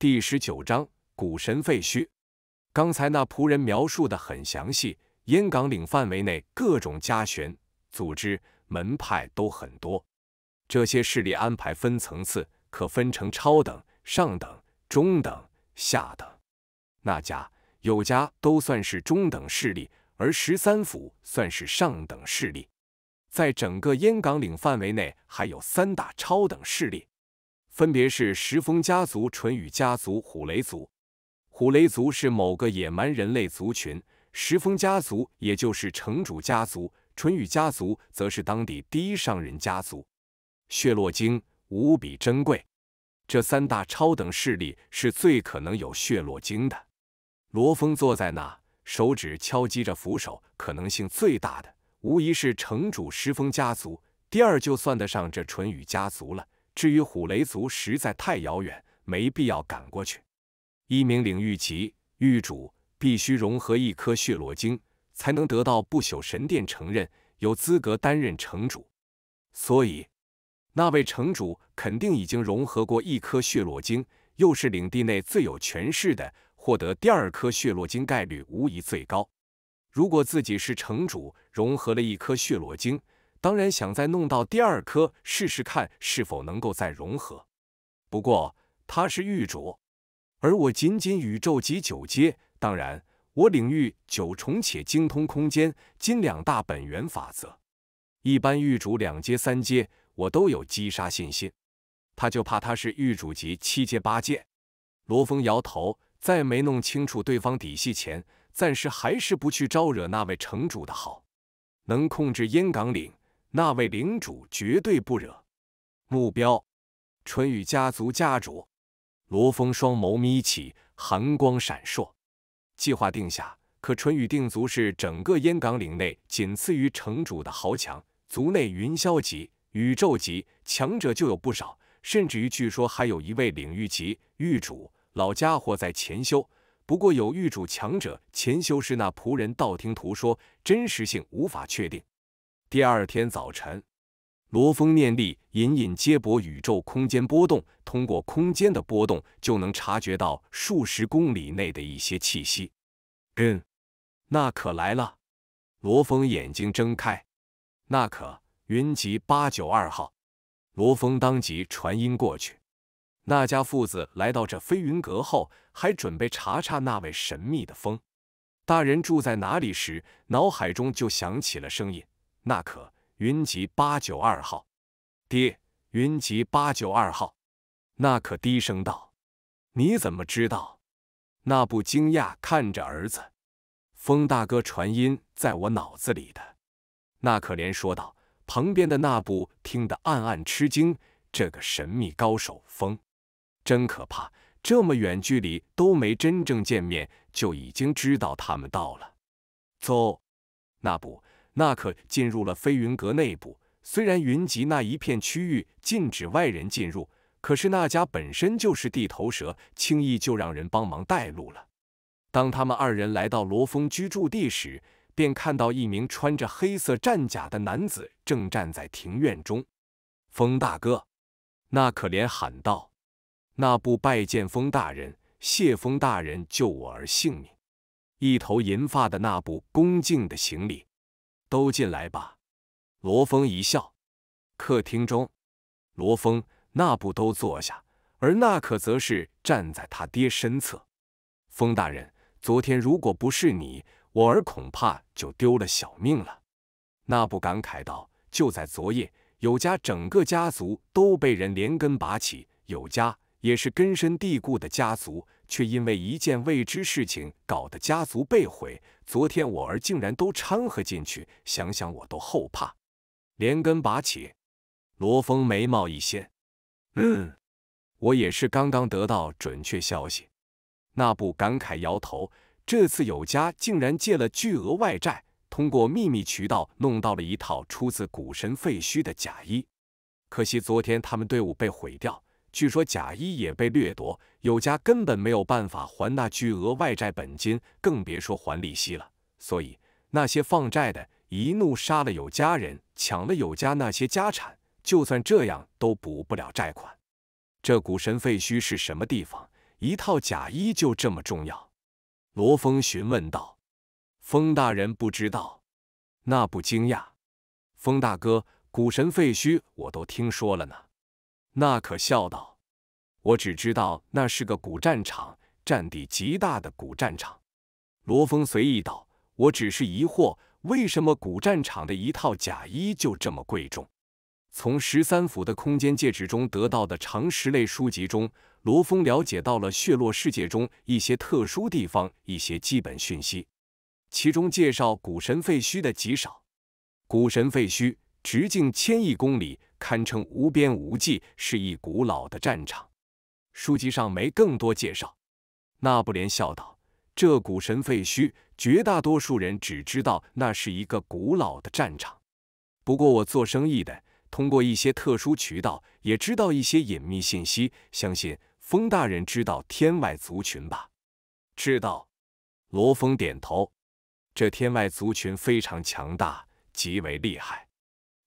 第十九章古神废墟。刚才那仆人描述的很详细，燕港岭范围内各种家、玄、组织、门派都很多。这些势力安排分层次，可分成超等、上等、中等、下等。那家有家都算是中等势力，而十三府算是上等势力。在整个燕港岭范围内，还有三大超等势力。分别是石峰家族、淳宇家族、虎雷族。虎雷族是某个野蛮人类族群，石峰家族也就是城主家族，淳宇家族则是当地第一商人家族。血落经无比珍贵，这三大超等势力是最可能有血落经的。罗峰坐在那，手指敲击着扶手，可能性最大的无疑是城主石峰家族，第二就算得上这淳宇家族了。至于虎雷族实在太遥远，没必要赶过去。一名领域级域主必须融合一颗血罗晶，才能得到不朽神殿承认，有资格担任城主。所以，那位城主肯定已经融合过一颗血罗晶，又是领地内最有权势的，获得第二颗血罗晶概率无疑最高。如果自己是城主，融合了一颗血罗晶。当然想再弄到第二颗试试看是否能够再融合，不过他是玉主，而我仅仅宇宙级九阶。当然，我领域九重且精通空间、金两大本源法则。一般玉主两阶、三阶，我都有击杀信心。他就怕他是玉主级七阶、八阶。罗峰摇头，在没弄清楚对方底细前，暂时还是不去招惹那位城主的好。能控制燕岗岭。那位领主绝对不惹。目标，淳宇家族家主罗峰双眸眯起，寒光闪烁。计划定下，可淳宇定族是整个燕港岭内仅次于城主的豪强，族内云霄级、宇宙级强者就有不少，甚至于据说还有一位领域级域主老家伙在潜修。不过有域主强者潜修是那仆人道听途说，真实性无法确定。第二天早晨，罗峰念力隐隐接驳宇宙空间波动，通过空间的波动就能察觉到数十公里内的一些气息。嗯，那可来了。罗峰眼睛睁开，那可云集八九二号。罗峰当即传音过去。那家父子来到这飞云阁后，还准备查查那位神秘的风大人住在哪里时，脑海中就响起了声音。那可云集八九二号，爹云集八九二号，那可低声道：“你怎么知道？”那不惊讶看着儿子，风大哥传音在我脑子里的，那可怜说道。旁边的那不听得暗暗吃惊，这个神秘高手风真可怕，这么远距离都没真正见面，就已经知道他们到了。走，那不。那可进入了飞云阁内部。虽然云集那一片区域禁止外人进入，可是那家本身就是地头蛇，轻易就让人帮忙带路了。当他们二人来到罗峰居住地时，便看到一名穿着黑色战甲的男子正站在庭院中。风大哥，那可连喊道：“那不拜见风大人，谢风大人救我儿性命。”一头银发的那不恭敬的行礼。都进来吧。罗峰一笑，客厅中，罗峰那不都坐下，而那可则是站在他爹身侧。风大人，昨天如果不是你，我儿恐怕就丢了小命了。那不感慨道，就在昨夜，有家整个家族都被人连根拔起，有家。也是根深蒂固的家族，却因为一件未知事情搞得家族被毁。昨天我儿竟然都掺和进去，想想我都后怕。连根拔起。罗峰眉毛一掀，嗯，我也是刚刚得到准确消息。那不感慨摇头。这次有家竟然借了巨额外债，通过秘密渠道弄到了一套出自古神废墟的假衣。可惜昨天他们队伍被毁掉。据说假衣也被掠夺，有家根本没有办法还那巨额外债本金，更别说还利息了。所以那些放债的一怒杀了有家人，抢了有家那些家产，就算这样都补不了债款。这股神废墟是什么地方？一套假衣就这么重要？罗峰询问道。风大人不知道，那不惊讶。风大哥，股神废墟我都听说了呢。那可笑道。我只知道那是个古战场，占地极大的古战场。罗峰随意道：“我只是疑惑，为什么古战场的一套甲衣就这么贵重？”从十三府的空间戒指中得到的常识类书籍中，罗峰了解到了血落世界中一些特殊地方一些基本讯息，其中介绍古神废墟的极少。古神废墟直径千亿公里，堪称无边无际，是一古老的战场。书籍上没更多介绍，那不连笑道：“这古神废墟，绝大多数人只知道那是一个古老的战场。不过我做生意的，通过一些特殊渠道，也知道一些隐秘信息。相信风大人知道天外族群吧？”知道，罗峰点头。这天外族群非常强大，极为厉害。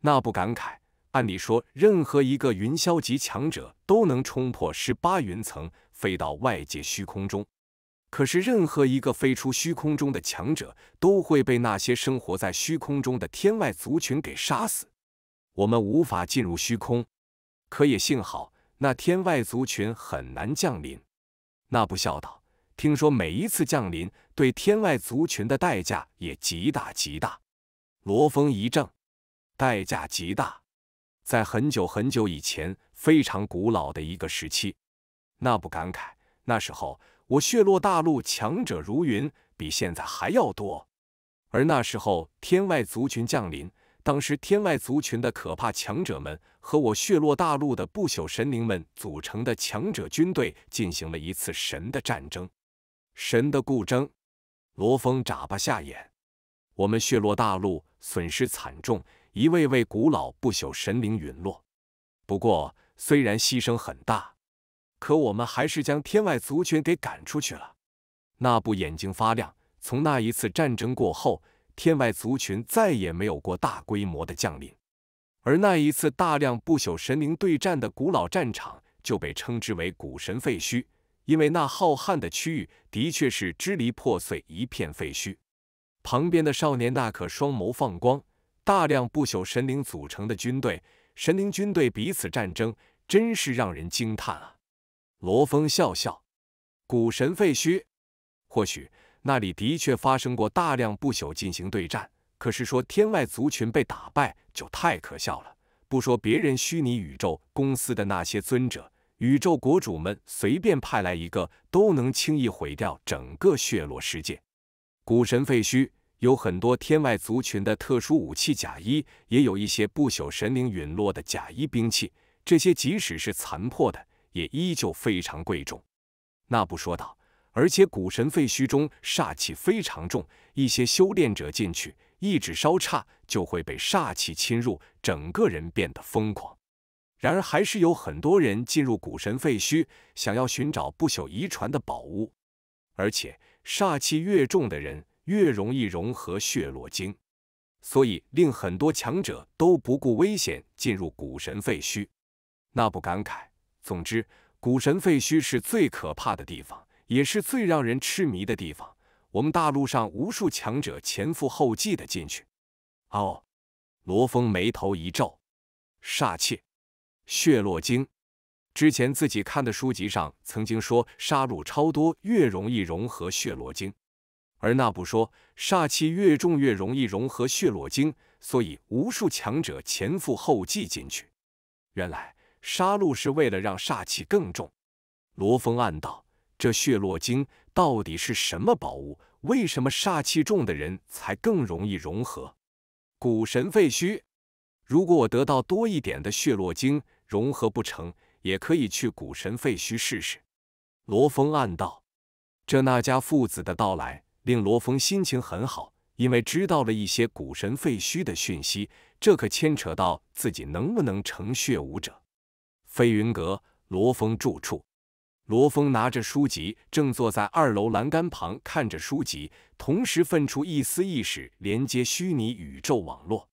那不感慨。按理说，任何一个云霄级强者都能冲破十八云层，飞到外界虚空中。可是，任何一个飞出虚空中的强者，都会被那些生活在虚空中的天外族群给杀死。我们无法进入虚空，可也幸好，那天外族群很难降临。那不笑道：“听说每一次降临，对天外族群的代价也极大极大。”罗峰一怔，代价极大。在很久很久以前，非常古老的一个时期，那不感慨，那时候我血落大陆强者如云，比现在还要多。而那时候天外族群降临，当时天外族群的可怕强者们和我血落大陆的不朽神灵们组成的强者军队进行了一次神的战争，神的故争。罗峰眨巴下眼，我们血落大陆损失惨重。一位位古老不朽神灵陨落，不过虽然牺牲很大，可我们还是将天外族群给赶出去了。那部眼睛发亮。从那一次战争过后，天外族群再也没有过大规模的降临。而那一次大量不朽神灵对战的古老战场就被称之为古神废墟，因为那浩瀚的区域的确是支离破碎，一片废墟。旁边的少年那可双眸放光。大量不朽神灵组成的军队，神灵军队彼此战争，真是让人惊叹啊！罗峰笑笑，古神废墟，或许那里的确发生过大量不朽进行对战，可是说天外族群被打败就太可笑了。不说别人，虚拟宇宙公司的那些尊者、宇宙国主们随便派来一个，都能轻易毁掉整个血落世界。古神废墟。有很多天外族群的特殊武器甲衣，也有一些不朽神灵陨落的甲衣兵器。这些即使是残破的，也依旧非常贵重。那不说道。而且古神废墟中煞气非常重，一些修炼者进去，意志稍差就会被煞气侵入，整个人变得疯狂。然而，还是有很多人进入古神废墟，想要寻找不朽遗传的宝物。而且，煞气越重的人。越容易融合血络经，所以令很多强者都不顾危险进入古神废墟。那不感慨，总之，古神废墟是最可怕的地方，也是最让人痴迷的地方。我们大陆上无数强者前赴后继的进去。哦，罗峰眉头一皱，煞气血络经。之前自己看的书籍上曾经说，杀戮超多，越容易融合血罗经。而那不说，煞气越重越容易融合血落精，所以无数强者前赴后继进去。原来杀戮是为了让煞气更重。罗峰暗道：这血落精到底是什么宝物？为什么煞气重的人才更容易融合？古神废墟，如果我得到多一点的血落精，融合不成也可以去古神废墟试试。罗峰暗道：这那家父子的到来。令罗峰心情很好，因为知道了一些古神废墟的讯息，这可牵扯到自己能不能成血武者。飞云阁，罗峰住处。罗峰拿着书籍，正坐在二楼栏杆旁看着书籍，同时分出一丝意识连接虚拟宇宙网络。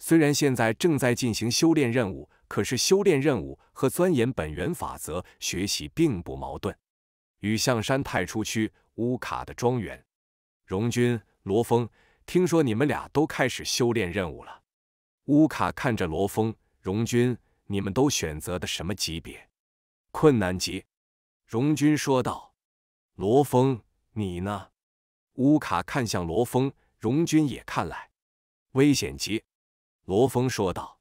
虽然现在正在进行修炼任务，可是修炼任务和钻研本源法则学习并不矛盾。与象山太初区乌卡的庄园。荣军、罗峰，听说你们俩都开始修炼任务了。乌卡看着罗峰、荣军，你们都选择的什么级别？困难级。荣军说道。罗峰，你呢？乌卡看向罗峰，荣军也看来。危险级。罗峰说道。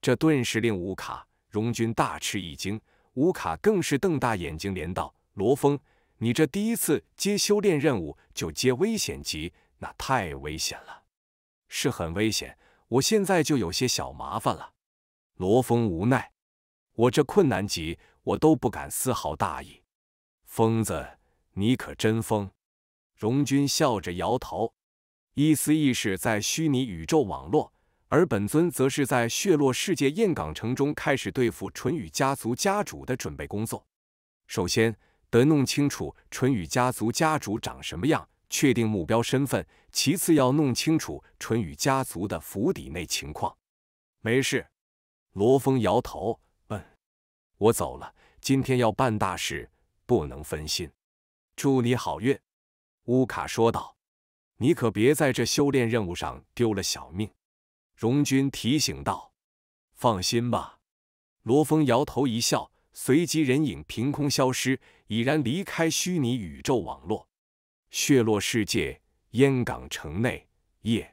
这顿时令乌卡、荣军大吃一惊，乌卡更是瞪大眼睛，连道：“罗峰。”你这第一次接修炼任务就接危险级，那太危险了，是很危险。我现在就有些小麻烦了。罗峰无奈，我这困难级我都不敢丝毫大意。疯子，你可真疯！荣军笑着摇头，一丝意识在虚拟宇宙网络，而本尊则是在血落世界燕港城中开始对付淳宇家族家主的准备工作。首先。得弄清楚淳羽家族家主长什么样，确定目标身份。其次要弄清楚淳羽家族的府邸内情况。没事，罗峰摇头，嗯，我走了，今天要办大事，不能分心。祝你好运，乌卡说道。你可别在这修炼任务上丢了小命，荣军提醒道。放心吧，罗峰摇头一笑，随即人影凭空消失。已然离开虚拟宇宙网络，血落世界，烟港城内，夜。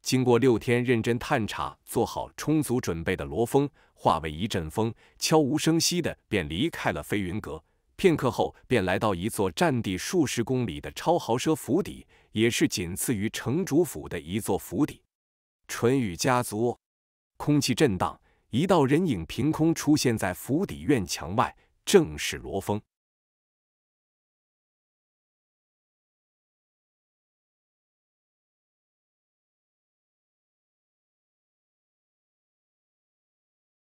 经过六天认真探查，做好充足准备的罗峰，化为一阵风，悄无声息的便离开了飞云阁。片刻后，便来到一座占地数十公里的超豪奢府邸，也是仅次于城主府的一座府邸。淳宇家族，空气震荡，一道人影凭空出现在府邸院墙外，正是罗峰。